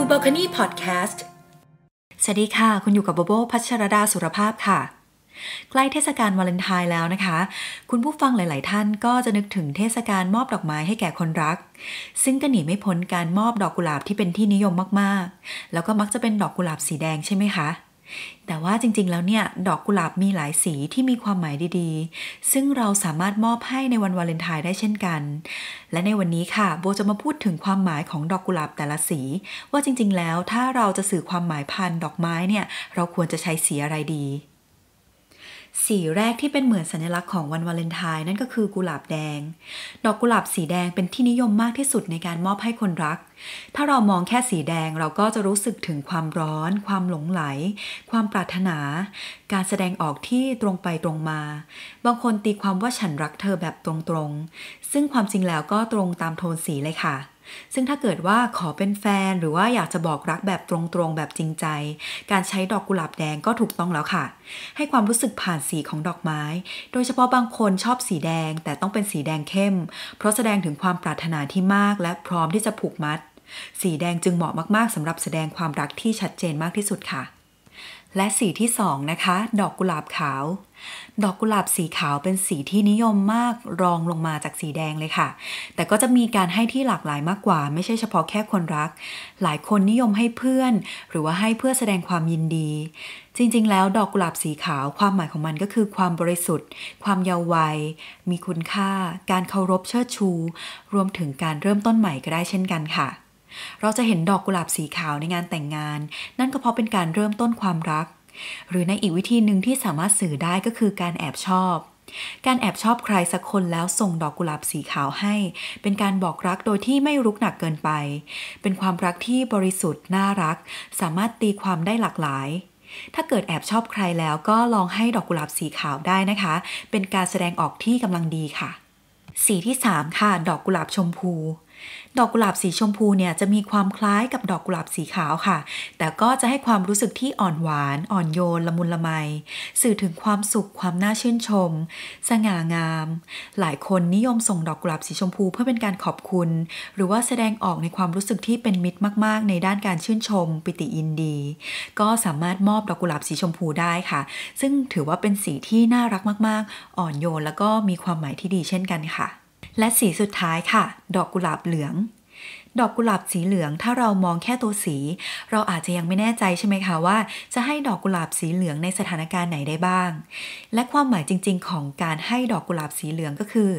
b a l c o n พอดแคสต์สวัสดีค่ะคุณอยู่กับโบโบพัชรดาสุรภาพค่ะ ใกล้เทศกาลวาเลนไทน์แล้วนะคะ คุณผู้ฟังหลาย ๆ ท่านก็จะนึกถึงเทศกาลมอบดอกไม้ให้แก่คนรัก ซึ่งก็หนีไม่พ้นการมอบดอกกุหลาบที่เป็นที่นิยมมาก ๆ แล้วก็มักจะเป็นดอกกุหลาบสีแดงใช่ไหมคะแต่ว่าจริงๆแล้วเนี่ยดอกกุหลาบมีหลายสีที่มีความหมายดีๆ ซึ่งเราสามารถมอบให้ในวันวาเลนไทน์ได้เช่นกัน และในวันนี้ค่ะโบจะมาพูดถึงความหมายของดอกกุหลาบแต่ละสี ว่าจริงๆแล้วถ้าเราจะสื่อความหมายผ่านดอกไม้เนี่ยเราควรจะใช้สีอะไรดีสีแรกที่เป็นเหมือนสัญลักษณ์ของวันวาเลนไทน์นั่นก็คือกุหลาบแดง ดอกกุหลาบสีแดงเป็นที่นิยมมากที่สุดในการมอบให้คนรัก ถ้าเรามองแค่สีแดงเราก็จะรู้สึกถึงความร้อน ความหลงไหล ความปรารถนา การแสดงออกที่ตรงไปตรงมา บางคนตีความว่าฉันรักเธอแบบตรงๆ ซึ่งความจริงแล้วก็ตรงตามโทนสีเลยค่ะซึ่งถ้าเกิดว่าขอเป็นแฟนหรือว่าอยากจะบอกรักแบบตรงๆแบบจริงใจ การใช้ดอกกุหลาบแดงก็ถูกต้องแล้วค่ะ ให้ความรู้สึกผ่านสีของดอกไม้ โดยเฉพาะบางคนชอบสีแดง แต่ต้องเป็นสีแดงเข้ม เพราะแสดงถึงความปรารถนาที่มากและพร้อมที่จะผูกมัด สีแดงจึงเหมาะมากๆสำหรับแสดงความรักที่ชัดเจนมากที่สุดค่ะ และสีที่2นะคะดอกกุหลาบขาวดอกกุหลาบสีขาวเป็นสีที่นิยมมากรองลงมาจากสีแดงเลยค่ะ แต่ก็จะมีการให้ที่หลากหลายมากกว่า ไม่ใช่เฉพาะแค่คนรัก หลายคนนิยมให้เพื่อน หรือว่าให้เพื่อแสดงความยินดี จริงๆแล้วดอกกุหลาบสีขาว ความหมายของมันก็คือความบริสุทธิ์ ความเยาว์วัย มีคุณค่า การเคารพเชิดชู รวมถึงการเริ่มต้นใหม่ก็ได้เช่นกันค่ะ เราจะเห็นดอกกุหลาบสีขาวในงานแต่งงาน นั่นก็เพราะเป็นการเริ่มต้นความรักหรือในอีกวิธีหนึ่งที่สามารถสื่อได้ก็คือการแอบชอบ การแอบชอบใครสักคนแล้วส่งดอกกุหลาบสีขาวให้ เป็นการบอกรักโดยที่ไม่รุกหนักเกินไป เป็นความรักที่บริสุทธิ์น่ารัก สามารถตีความได้หลากหลาย ถ้าเกิดแอบชอบใครแล้วก็ลองให้ดอกกุหลาบสีขาวได้นะคะ เป็นการแสดงออกที่กำลังดีค่ะ สีที่ 3ค่ะ ดอกกุหลาบชมพูดอกกุหลาบสีชมพูเนี่ยจะมีความคล้ายกับดอกกุหลาบสีขาวค่ะ แต่ก็จะให้ความรู้สึกที่อ่อนหวาน อ่อนโยนละมุนละไม สื่อถึงความสุขความน่าชื่นชม สง่างาม หลายคนนิยมส่งดอกกุหลาบสีชมพูเพื่อเป็นการขอบคุณ หรือว่าแสดงออกในความรู้สึกที่เป็นมิตรมาก ๆในด้านการชื่นชมปิติยินดี ก็สามารถมอบดอกกุหลาบสีชมพูได้ค่ะ ซึ่งถือว่าเป็นสีที่น่ารักมากๆ อ่อนโยนแล้วก็มีความหมายที่ดีเช่นกันค่ะและสีสุดท้ายค่ะ ดอกกุหลาบเหลืองดอกกุหลาบสีเหลือง ถ้าเรามองแค่ตัวสี เราอาจจะยังไม่แน่ใจใช่ไหมคะว่าจะให้ดอกกุหลาบสีเหลืองในสถานการณ์ไหนได้บ้าง และความหมายจริง ๆ ของการให้ดอกกุหลาบสีเหลืองก็คือ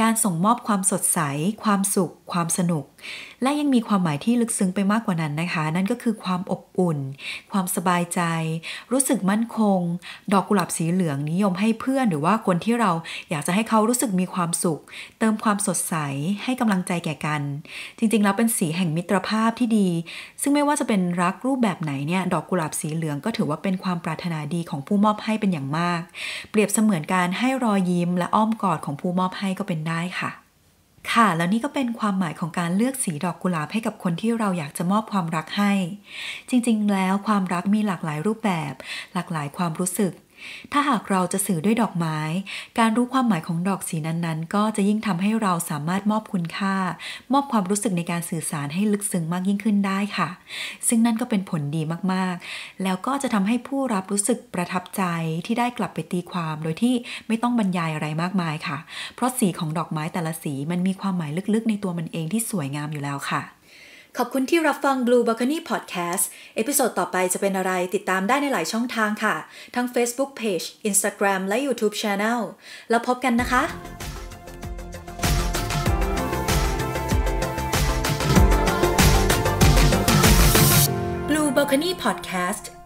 การส่งมอบความสดใส ความสุข ความสนุก และยังมีความหมายที่ลึกซึ้งไปมากกว่านั้นนะคะ นั่นก็คือความอบอุ่น ความสบายใจ รู้สึกมั่นคง ดอกกุหลาบสีเหลืองนิยมให้เพื่อนหรือว่าคนที่เราอยากจะให้เขารู้สึกมีความสุข เติมความสดใสให้กำลังใจแก่กัน จริงๆแล้วเป็นสีแห่งมิตรภาพที่ดี ซึ่งไม่ว่าจะเป็นรักรูปแบบไหนเนี่ย ดอกกุหลาบสีเหลืองก็ถือว่าเป็นความปรารถนาดีของผู้มอบให้เป็นอย่างมาก เปรียบเสมือนการให้รอยยิ้ม และอ้อมกอดของผู้มอบให้ก็เป็นได้ค่ะ ค่ะ แล้วนี่ก็เป็นความหมายของการเลือกสีดอกกุหลาบให้กับคนที่เราอยากจะมอบความรักให้ จริงๆ แล้วความรักมีหลากหลายรูปแบบ หลากหลายความรู้สึกถ้าหากเราจะสื่อด้วยดอกไม้ การรู้ความหมายของดอกสีนั้นๆ ก็จะยิ่งทำให้เราสามารถมอบคุณค่า มอบความรู้สึกในการสื่อสารให้ลึกซึ้งมากยิ่งขึ้นได้ค่ะ ซึ่งนั่นก็เป็นผลดีมากๆ แล้วก็จะทำให้ผู้รับรู้สึกประทับใจที่ได้กลับไปตีความโดยที่ไม่ต้องบรรยายอะไรมากมายค่ะ เพราะสีของดอกไม้แต่ละสีมันมีความหมายลึกๆ ในตัวมันเองที่สวยงามอยู่แล้วค่ะขอบคุณที่รับฟัง Blue Balcony Podcast เอพิโซดต่อไปจะเป็นอะไรติดตามได้ในหลายช่องทางค่ะ ทั้ง Facebook Page Instagram และ YouTube Channel แล้วพบกันนะคะ Balcony l u e b Podcast